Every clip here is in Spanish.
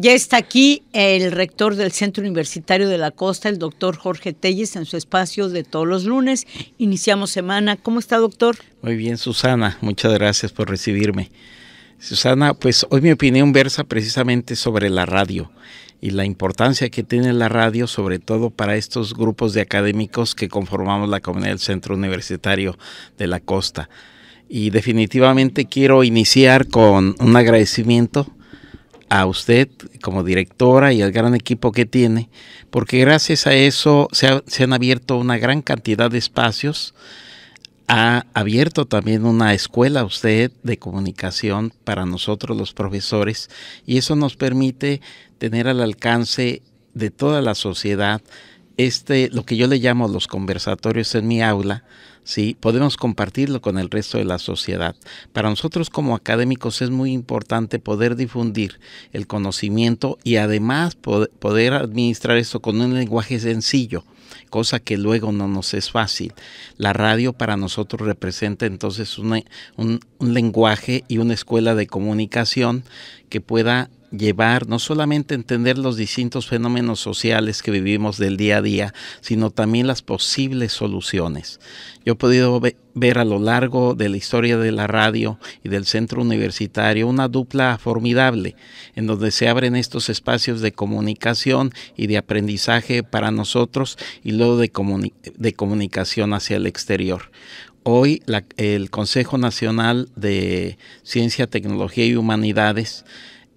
Ya está aquí el rector del Centro Universitario de la Costa, el doctor Jorge Telles, en su espacio de todos los lunes. Iniciamos semana. ¿Cómo está, doctor? Muy bien, Susana. Muchas gracias por recibirme. Susana, pues hoy mi opinión versa precisamente sobre la radio y la importancia que tiene la radio, sobre todo para estos grupos de académicos que conformamos la comunidad del Centro Universitario de la Costa. Y definitivamente quiero iniciar con un agradecimiento a usted como directora y al gran equipo que tiene, porque gracias a eso se, se han abierto una gran cantidad de espacios ha abierto también una escuela usted de comunicación para nosotros los profesores y eso nos permite tener al alcance de toda la sociedad este, lo que yo le llamo los conversatorios en mi aula, ¿sí? podemos compartirlo con el resto de la sociedad. Para nosotros como académicos es muy importante poder difundir el conocimiento y además poder administrar esto con un lenguaje sencillo cosa que luego no nos es fácil. La radio para nosotros representa entonces un, un lenguaje y una escuela de comunicación que pueda llevar, no solamente entender los distintos fenómenos sociales que vivimos del día a día, sino también las posibles soluciones. Yo he podido ver a lo largo de la historia de la radio y del centro universitario una dupla formidable en donde se abren estos espacios de comunicación y de aprendizaje para nosotros y luego de, de comunicación hacia el exterior. Hoy el Consejo Nacional de Ciencia, Tecnología y Humanidades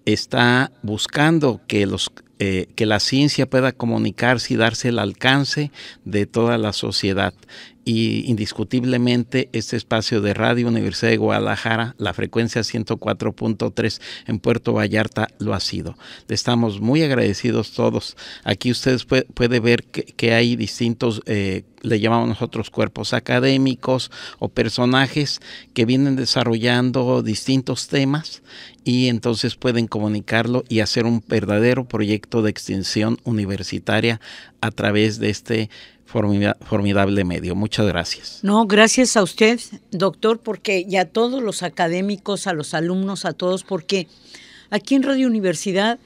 está buscando que los eh, que la ciencia pueda comunicarse y darse el alcance de toda la sociedad. Y indiscutiblemente este espacio de Radio Universidad de Guadalajara, la frecuencia 104.3 en Puerto Vallarta, lo ha sido. Estamos muy agradecidos todos. Aquí ustedes pueden ver que, hay distintos, eh, le llamamos nosotros cuerpos académicos o personajes que vienen desarrollando distintos temas y entonces pueden comunicarlo y hacer un verdadero proyecto de extensión universitaria a través de este formidable medio. Muchas gracias. No, gracias a usted, doctor, porque y a todos los académicos, a los alumnos, a todos, porque aquí en Radio Universidad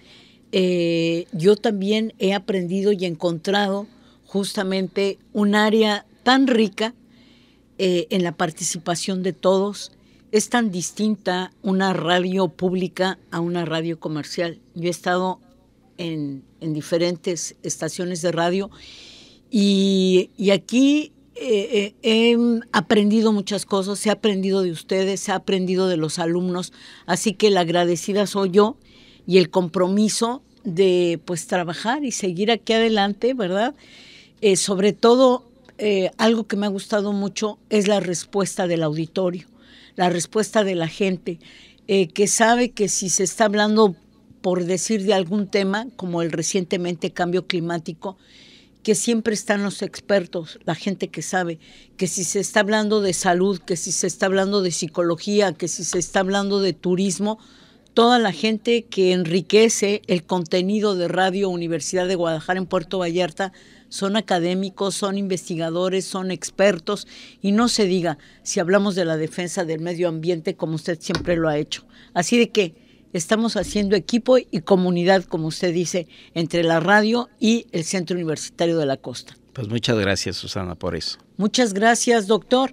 eh, yo también he aprendido y encontrado justamente un área tan rica eh, en la participación de todos. Es tan distinta una radio pública a una radio comercial. Yo he estado en, diferentes estaciones de radio y, aquí eh, eh, he aprendido muchas cosas, he aprendido de ustedes, he aprendido de los alumnos, así que la agradecida soy yo y el compromiso de pues trabajar y seguir aquí adelante, ¿verdad? Eh, sobre todo, algo que me ha gustado mucho es la respuesta del auditorio, la respuesta de la gente, que sabe que si se está hablando por decir de algún tema, como el recientemente cambio climático, que siempre están los expertos, la gente que sabe, que si se está hablando de salud, que si se está hablando de psicología, que si se está hablando de turismo, toda la gente que enriquece el contenido de Radio Universidad de Guadalajara en Puerto Vallarta son académicos, son investigadores, son expertos y no se diga si hablamos de la defensa del medio ambiente como usted siempre lo ha hecho. Así de que estamos haciendo equipo y comunidad, como usted dice, entre la radio y el Centro Universitario de la Costa. Pues muchas gracias, Susana, por eso. Muchas gracias, doctor.